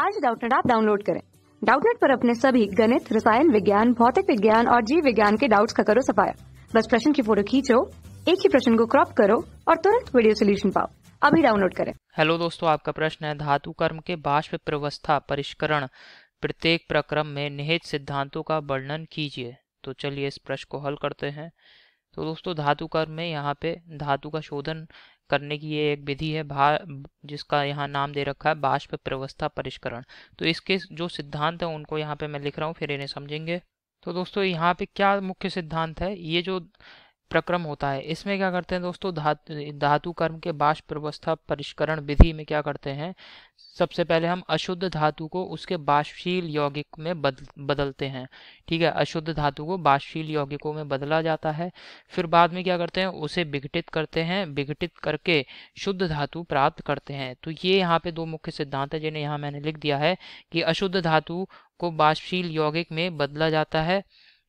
आज डाउटनेट आप डाउनलोड करें डाउटनेट पर अपने सभी गणित रसायन विज्ञान भौतिक विज्ञान और जीव विज्ञान के डाउट्स का करो सफाया बस प्रश्न की फोटो खींचो एक ही प्रश्न को क्रॉप करो और तुरंत वीडियो सोल्यूशन पाओ अभी डाउनलोड करें हेलो दोस्तों आपका प्रश्न है धातु कर्म के बाष्प प्रवस्था परिष्करण प्रत्येक प्रक्रम में निहित सिद्धांतों का वर्णन कीजिए तो चलिए इस प्रश्न को हल करते हैं तो दोस्तों धातु कर्म में यहाँ पे धातु का शोधन करने की ये एक विधि है भा जिसका यहाँ नाम दे रखा है बाष्प प्रवस्था परिष्करण तो इसके जो सिद्धांत है उनको यहाँ पे मैं लिख रहा हूँ फिर इन्हें समझेंगे तो दोस्तों यहाँ पे क्या मुख्य सिद्धांत है ये जो प्रक्रम होता है इसमें क्या करते हैं दोस्तों धातु धातु कर्म के बाष्प प्रवस्था परिष्करण विधि में क्या करते हैं सबसे पहले हम अशुद्ध धातु को उसके बाष्पशील यौगिक में बदल बदलते हैं ठीक है अशुद्ध धातु को बाष्पशील यौगिकों में बदला जाता है फिर बाद में क्या करते हैं उसे विघटित करते हैं विघटित करके शुद्ध धातु प्राप्त करते हैं तो ये यहाँ पे दो मुख्य सिद्धांत है जिन्हें यहाँ मैंने लिख दिया है कि अशुद्ध धातु को बाष्पशील यौगिक में बदला जाता है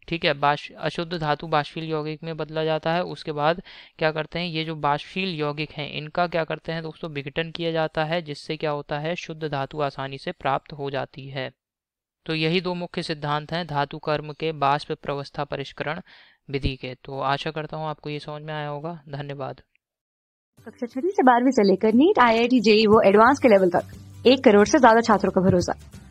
ठीक है बाश अशुद्ध धातु बाष्फील यौगिक में बदला जाता है उसके बाद क्या करते हैं ये जो बाष्फील यौगिक हैं इनका क्या करते हैं दोस्तों विघटन किया जाता है जिससे क्या होता है शुद्ध धातु आसानी से प्राप्त हो जाती है तो यही दो मुख्य सिद्धांत हैं धातु कर्म के बाष्प प्रवस्था परिष्करण विधि के तो आशा करता हूँ आपको ये समझ में आया होगा धन्यवाद कक्षा छठी से बारहवीं से लेकर NEET I I T JEE वो एडवांस के लेवल तक एक करोड़ से ज्यादा छात्रों का भरोसा